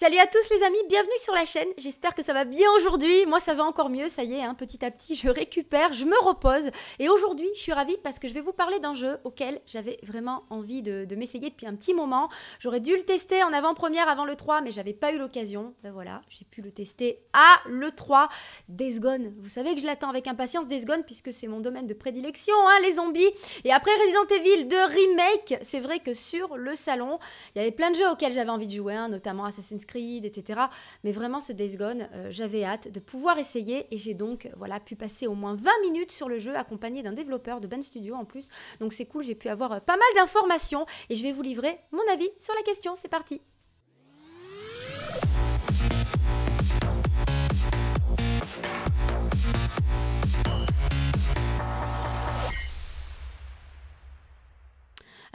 Salut à tous les amis, bienvenue sur la chaîne, j'espère que ça va bien aujourd'hui, moi ça va encore mieux, ça y est, hein, petit à petit je récupère, je me repose et aujourd'hui je suis ravie parce que je vais vous parler d'un jeu auquel j'avais vraiment envie de, m'essayer depuis un petit moment, j'aurais dû le tester en avant-première avant le 3 mais j'avais pas eu l'occasion, ben voilà, j'ai pu le tester à le 3, Days Gone, vous savez que je l'attends avec impatience Days Gone puisque c'est mon domaine de prédilection, hein, les zombies, et après Resident Evil de Remake, c'est vrai que sur le salon, il y avait plein de jeux auxquels j'avais envie de jouer, hein, notamment Assassin's Creed etc. Mais vraiment, ce Days Gone, euh, j'avais hâte de pouvoir essayer et j'ai donc euh, voilà pu passer au moins 20 minutes sur le jeu accompagné d'un développeur de Ben Studio en plus. Donc c'est cool, j'ai pu avoir euh, pas mal d'informations et je vais vous livrer mon avis sur la question. C'est parti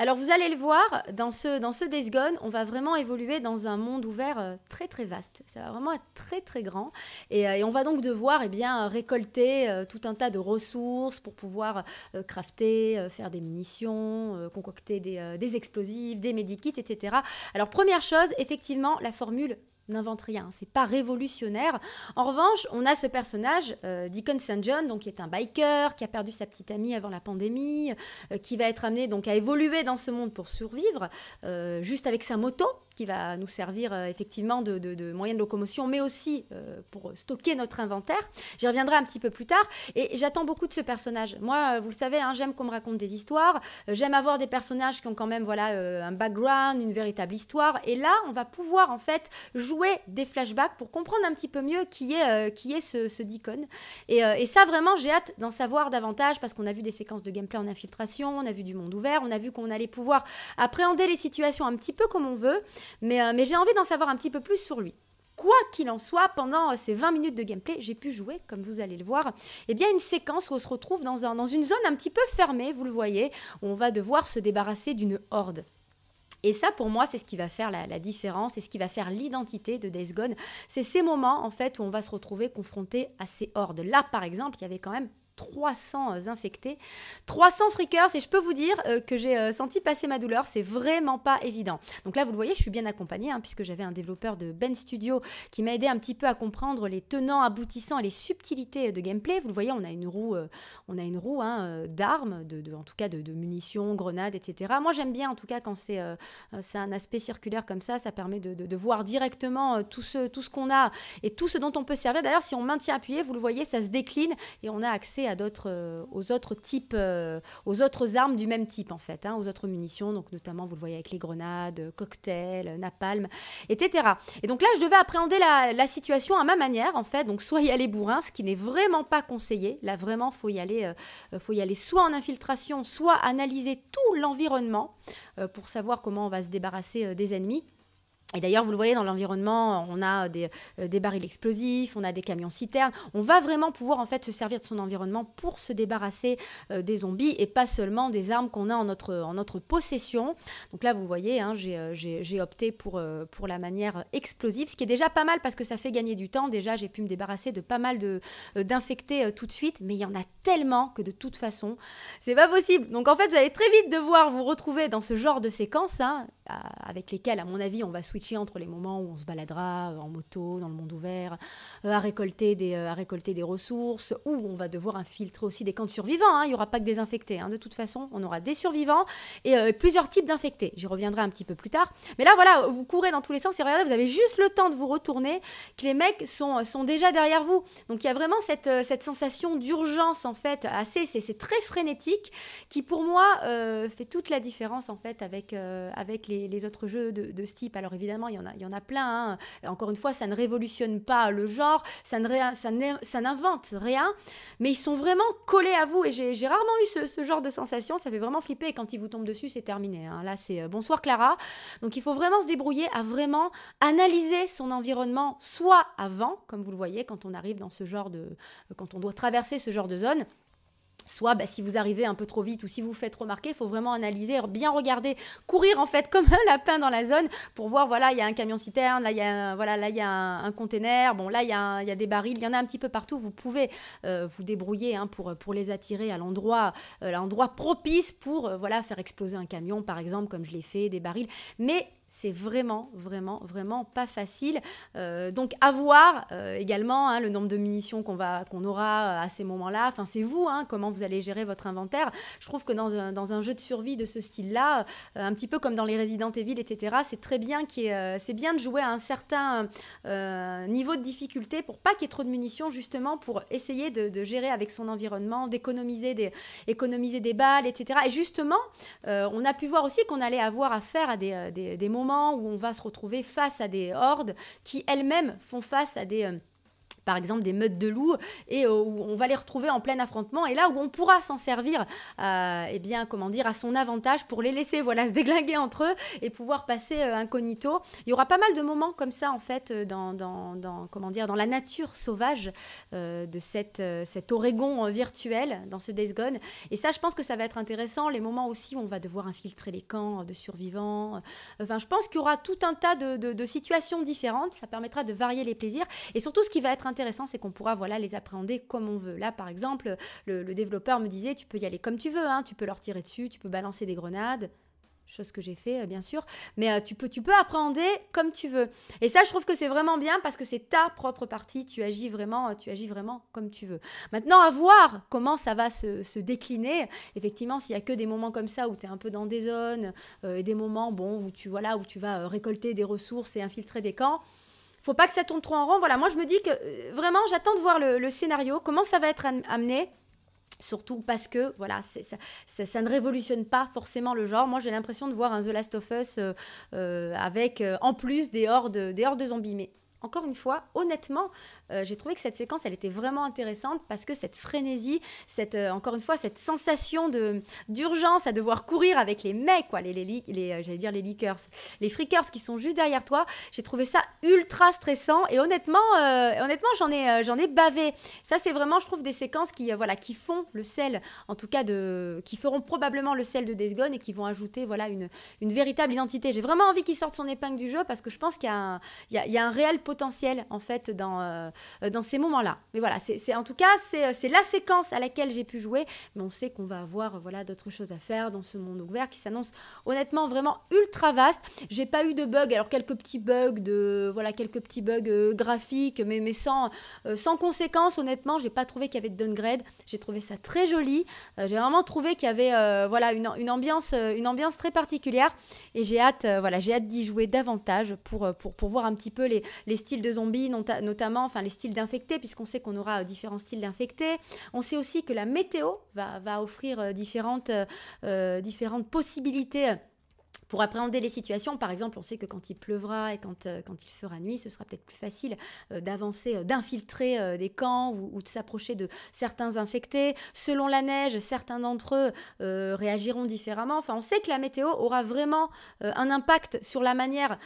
Alors vous allez le voir, dans ce, dans ce Days Gone, on va vraiment évoluer dans un monde ouvert euh, très très vaste. Ça va vraiment être très très grand. Et, euh, on va donc devoir eh bien, récolter euh, tout un tas de ressources pour pouvoir crafter, faire des munitions, concocter des, explosifs, des medikits, etc. Alors première chose, effectivement, la formule n'invente rien, c'est pas révolutionnaire. En revanche, on a ce personnage, euh, Deacon St. John, donc qui est un biker, qui a perdu sa petite amie avant la pandémie, euh, qui va être amené donc à évoluer dans ce monde pour survivre, euh, juste avec sa moto, qui va nous servir euh, effectivement de, de moyen de locomotion, mais aussi euh, pour stocker notre inventaire. J'y reviendrai un petit peu plus tard. Et j'attends beaucoup de ce personnage. Moi, euh, vous le savez, hein, j'aime qu'on me raconte des histoires. J'aime avoir des personnages qui ont quand même voilà, un background, une véritable histoire. Et là, on va pouvoir en fait jouer des flashbacks pour comprendre un petit peu mieux qui est, qui est ce, ce Et, et ça, vraiment, j'ai hâte d'en savoir davantage parce qu'on a vu des séquences de gameplay en infiltration, on a vu du monde ouvert, on a vu qu'on allait pouvoir appréhender les situations un petit peu comme on veut. Euh, mais, j'ai envie d'en savoir un petit peu plus sur lui. Quoi qu'il en soit, pendant euh, ces 20 minutes de gameplay, j'ai pu jouer, comme vous allez le voir, eh bien une séquence où on se retrouve dans, une zone un petit peu fermée, vous le voyez, où on va devoir se débarrasser d'une horde. Et ça, pour moi, c'est ce qui va faire la, différence, c'est ce qui va faire l'identité de Days C'est ces moments, en fait, où on va se retrouver confronté à ces hordes. Là, par exemple, il y avait quand même 300 infectés, 300 freakers et je peux vous dire euh, que j'ai euh, senti passer ma douleur, c'est vraiment pas évident. Donc là vous le voyez, je suis bien accompagnée hein, puisque j'avais un développeur de Ben Studio qui m'a aidé un petit peu à comprendre les tenants aboutissants et les subtilités de gameplay. Vous le voyez, on a une roue, euh, on a une roue hein, d'armes, en tout cas de, munitions, grenades, etc. Moi j'aime bien en tout cas quand c'est un aspect circulaire comme ça, ça permet de, voir directement tout ce qu'on a et tout ce dont on peut servir. D'ailleurs si on maintient appuyé, vous le voyez, ça se décline et on a accès à d'autres, euh, aux autres types, euh, aux autres armes du même type en fait, hein, aux autres munitions, donc notamment vous le voyez avec les grenades, euh, cocktails, napalm, etc. Et donc là, je devais appréhender la, situation à ma manière en fait, donc soit y aller bourrin, ce qui n'est vraiment pas conseillé. Là vraiment, faut y aller, faut y aller soit en infiltration, soit analyser tout l'environnement pour savoir comment on va se débarrasser des ennemis. Et d'ailleurs, vous le voyez dans l'environnement, on a euh, des, euh, des, barils explosifs, on a des camions citernes. On va vraiment pouvoir en fait se servir de son environnement pour se débarrasser euh, des zombies et pas seulement des armes qu'on a en notre, en notre possession. Donc là, vous voyez, hein, j'ai opté pour, pour la manière explosive, ce qui est déjà pas mal parce que ça fait gagner du temps. Déjà, j'ai pu me débarrasser de pas mal d'infectés tout de suite, mais il y en a tellement que de toute façon, c'est pas possible. Donc en fait, vous allez très vite devoir vous retrouver dans ce genre de séquence hein, avec lesquelles, à mon avis, on va switcher entre les moments où on se baladera en moto, dans le monde ouvert, euh, à, récolter des, euh, à récolter des ressources, ou on va devoir infiltrer aussi des camps de survivants. Hein. Il n'y aura pas que des infectés. Hein. De toute façon, on aura des survivants euh, et plusieurs types d'infectés. J'y reviendrai un petit peu plus tard. Mais là, voilà, vous courez dans tous les sens et regardez, vous avez juste le temps de vous retourner, que les mecs sont, sont déjà derrière vous. Donc il y a vraiment cette, cette sensation d'urgence, en fait, assez, c'est très frénétique, qui pour moi fait toute la différence, en fait, avec, avec les, les, autres jeux de, de, ce type. Alors évidemment, il y en a, il y en a plein. Hein. Encore une fois, ça ne révolutionne pas le genre ça n'invente rien, mais ils sont vraiment collés à vous. Et j'ai rarement eu ce, genre de sensation, ça fait vraiment flipper. Et quand ils vous tombent dessus, c'est terminé. Hein. Là, c'est euh, bonsoir Clara. Donc il faut vraiment se débrouiller à vraiment analyser son environnement, soit avant, comme vous le voyez, quand on arrive dans ce genre de. Euh, quand on doit traverser ce genre de zone. Soit bah, si vous arrivez un peu trop vite ou si vous faites remarquer, il faut vraiment analyser, bien regarder, courir en fait comme un lapin dans la zone pour voir, voilà, il y a un camion citerne, là il y a, un, voilà, là, il a un, container, bon là il y, a des barils, il y en a un petit peu partout, vous pouvez euh, vous débrouiller hein, pour, pour les attirer à l'endroit euh, l'endroit propice pour euh, voilà, faire exploser un camion par exemple comme je l'ai fait, des barils. Mais c'est vraiment, vraiment, vraiment pas facile. Euh, donc, avoir euh, également hein, le nombre de munitions qu'on qu'on aura euh, à ces moments-là. Enfin, c'est vous, hein, comment vous allez gérer votre inventaire. Je trouve que dans un, jeu de survie de ce style-là, un petit peu comme dans les Resident Evil, etc., c'est très bien c'est bien de jouer à un certain niveau de difficulté pour pas qu'il y ait trop de munitions, justement, pour essayer de, gérer avec son environnement, d'économiser des, économiser des balles, etc. Et justement, on a pu voir aussi qu'on allait avoir affaire à des, des, des moments où on va se retrouver face à des hordes qui elles-mêmes font face à des euh, par exemple des meutes de loups, et euh, où on va les retrouver en plein affrontement, et là où on pourra s'en servir, euh, eh bien, comment dire, à son avantage pour les laisser, voilà, se déglinguer entre eux et pouvoir passer euh, incognito. Il y aura pas mal de moments comme ça, en fait, euh, dans, dans, comment dire, dans la nature sauvage de cette, cet Oregon virtuel, dans ce Days Gone. Et ça, je pense que ça va être intéressant, les moments aussi où on va devoir infiltrer les camps de survivants. Enfin, je pense qu'il y aura tout un tas de, de, de situations différentes, ça permettra de varier les plaisirs, et surtout ce qui va être intéressant, c'est qu'on pourra voilà, les appréhender comme on veut. Là, par exemple, le, développeur me disait, tu peux y aller comme tu veux, hein, tu peux leur tirer dessus, tu peux balancer des grenades chose que j'ai fait euh, bien sûr, mais euh, tu peux tu peux appréhender comme tu veux. Et ça je trouve que c'est vraiment bien parce que c'est ta propre partie, tu agis vraiment euh, tu agis vraiment comme tu veux. Maintenant à voir comment ça va se, décliner. Effectivement, s'il y a que des moments comme ça où tu es un peu dans des zones et des moments bon où tu voilà où tu vas récolter des ressources et infiltrer des camps, faut pas que ça tourne trop en rond. Voilà, moi je me dis que euh, vraiment j'attends de voir le, scénario, comment ça va être amené. Surtout parce que voilà, ça, ça, ne révolutionne pas forcément le genre. Moi, j'ai l'impression de voir un The Last of Us euh, euh, avec en plus des hordes, des hordes de zombies encore une fois, honnêtement, euh, j'ai trouvé que cette séquence, elle était vraiment intéressante parce que cette frénésie, cette, euh, encore une fois, cette sensation de d'urgence à devoir courir avec les mecs, quoi, les, les, les, euh, j'allais dire les leakers, les freakers qui sont juste derrière toi, j'ai trouvé ça ultra stressant et honnêtement, honnêtement, j'en ai, j'en ai bavé. Ça, c'est vraiment, je trouve, des séquences qui, voilà, qui font le sel, en tout cas, de, qui feront probablement le sel de Days Gone et qui vont ajouter, voilà, une, une véritable identité. J'ai vraiment envie qu'il sorte son épingle du jeu parce que je pense qu'il y, a, y a un réel potentiel en fait dans, euh, dans ces moments-là. Mais voilà, c'est en tout cas c'est la séquence à laquelle j'ai pu jouer, mais on sait qu'on va avoir voilà d'autres choses à faire dans ce monde ouvert qui s'annonce honnêtement vraiment ultra vaste. J'ai pas eu de bugs, alors quelques petits bugs de voilà quelques petits bugs euh, graphiques, mais mais sans euh, sans conséquence honnêtement, j'ai pas trouvé qu'il y avait de downgrade. J'ai trouvé ça très joli. j'ai vraiment trouvé qu'il y avait voilà une, une, ambiance une ambiance très particulière et j'ai hâte voilà j'ai hâte d'y jouer davantage pour pour pour voir un petit peu les les styles de zombies, notamment, enfin les styles d'infectés, puisqu'on sait qu'on aura euh, différents styles d'infectés. On sait aussi que la météo va, offrir euh, euh, différentes possibilités pour appréhender les situations. Par exemple, on sait que quand il pleuvra et quand, euh, quand il fera nuit, ce sera peut-être plus facile euh, d'avancer, euh, d'infiltrer des camps ou, de s'approcher de certains infectés. Selon la neige, certains d'entre eux réagiront différemment. Enfin, on sait que la météo aura vraiment un impact sur la manière,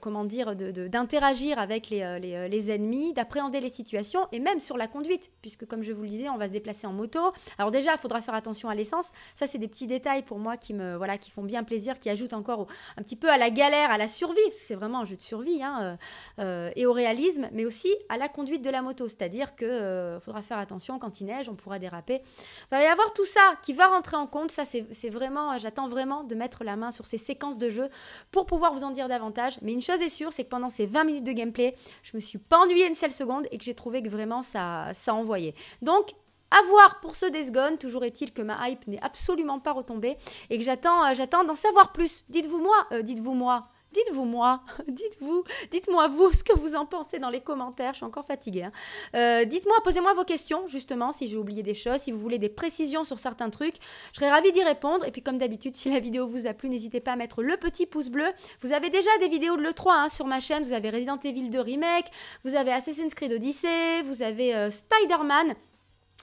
comment dire, d'interagir avec les, les ennemis, d'appréhender les situations et même sur la conduite, puisque comme je vous le disais, on va se déplacer en moto. Alors déjà, il faudra faire attention à l'essence. Ça, c'est des petits détails pour moi qui me, voilà, qui font bien plaisir, qui ajoutent encore un petit peu à la galère, à la survie, c'est vraiment un jeu de survie, hein, euh, euh, et au réalisme, mais aussi à la conduite de la moto, c'est-à-dire qu'il euh, faudra faire attention quand il neige, on pourra déraper. il va y avoir tout ça qui va rentrer en compte, ça c'est vraiment, j'attends vraiment de mettre la main sur ces séquences de jeu pour pouvoir vous en dire davantage, mais une chose est sûre, c'est que pendant ces 20 minutes de gameplay, je me suis pas ennuyée une seule seconde et que j'ai trouvé que vraiment ça, ça envoyait. Donc, a voir pour ce des Gone, toujours est-il que ma hype n'est absolument pas retombée et que j'attends euh, j'attends d'en savoir plus. Dites-vous moi, euh, dites-vous moi, dites-vous moi, dites-vous, dites-moi vous ce que vous en pensez dans les commentaires, je suis encore fatiguée. Hein. Euh, dites-moi, posez-moi vos questions justement si j'ai oublié des choses, si vous voulez des précisions sur certains trucs, je serais ravie d'y répondre. Et puis comme d'habitude, si la vidéo vous a plu, n'hésitez pas à mettre le petit pouce bleu. Vous avez déjà des vidéos de l'E3 hein, sur ma chaîne, vous avez Resident Evil 2 Remake, vous avez Assassin's Creed Odyssey, vous avez Spider-Man.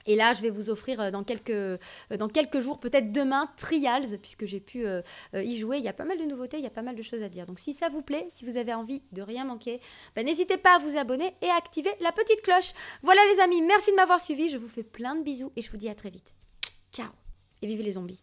Et là, je vais vous offrir euh, dans quelques, euh, dans quelques jours, peut-être demain, Trials, puisque j'ai pu euh, y jouer. Il y a pas mal de nouveautés, il y a pas mal de choses à dire. Donc si ça vous plaît, si vous avez envie de rien manquer, bah, n'hésitez pas à vous abonner et à activer la petite cloche. Voilà les amis, merci de m'avoir suivi. Je vous fais plein de bisous et je vous dis à très vite. Ciao et vivez les zombies.